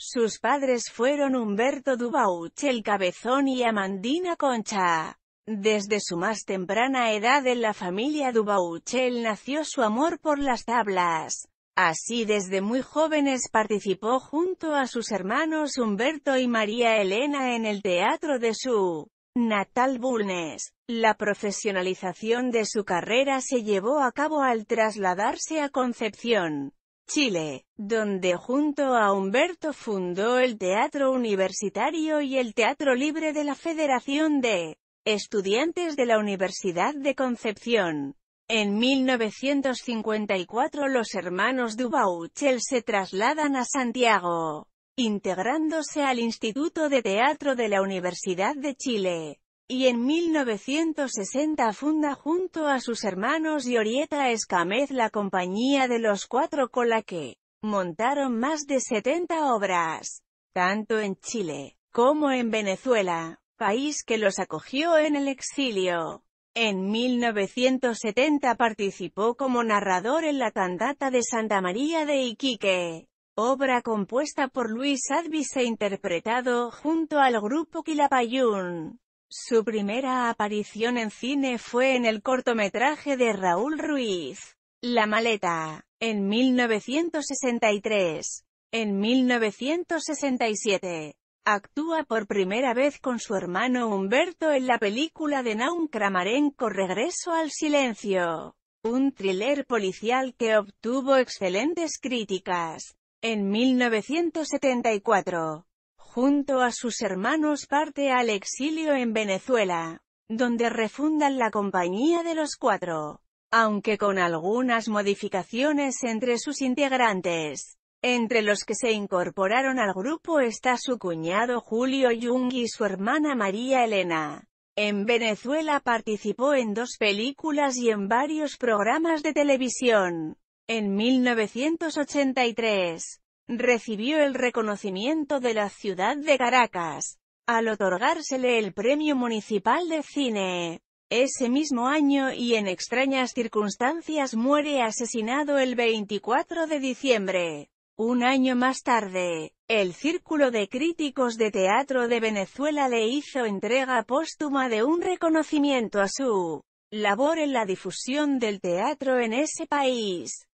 Sus padres fueron Humberto Dubauchel el Cabezón y Amandina Concha. Desde su más temprana edad en la familia Dubauchel nació su amor por las tablas. Así desde muy jóvenes participó junto a sus hermanos Humberto y María Elena en el teatro de su natal Bulnes. La profesionalización de su carrera se llevó a cabo al trasladarse a Concepción. Chile, donde junto a Humberto fundó el Teatro Universitario y el Teatro Libre de la Federación de Estudiantes de la Universidad de Concepción. En 1954 los hermanos Dubauchel se trasladan a Santiago, integrándose al Instituto de Teatro de la Universidad de Chile y en 1960 funda junto a sus hermanos y Orieta Escamez la Compañía de los Cuatro con la que montaron más de 70 obras, tanto en Chile como en Venezuela, país que los acogió en el exilio. En 1970 participó como narrador en la cantata de Santa María de Iquique, obra compuesta por Luis Advis e interpretado junto al grupo Quilapayún. Su primera aparición en cine fue en el cortometraje de Raúl Ruiz, La Maleta, en 1963. En 1967, actúa por primera vez con su hermano Humberto en la película de Naum Kramarenko Regreso al Silencio, un thriller policial que obtuvo excelentes críticas. En 1974, junto a sus hermanos parte al exilio en Venezuela, donde refundan la Compañía de los Cuatro, aunque con algunas modificaciones entre sus integrantes. Entre los que se incorporaron al grupo está su cuñado Julio Jung y su hermana María Elena. En Venezuela participó en dos películas y en varios programas de televisión. En 1983, recibió el reconocimiento de la ciudad de Caracas, al otorgársele el Premio Municipal de Cine. Ese mismo año y en extrañas circunstancias muere asesinado el 24 de diciembre. Un año más tarde, el Círculo de Críticos de Teatro de Venezuela le hizo entrega póstuma de un reconocimiento a su labor en la difusión del teatro en ese país.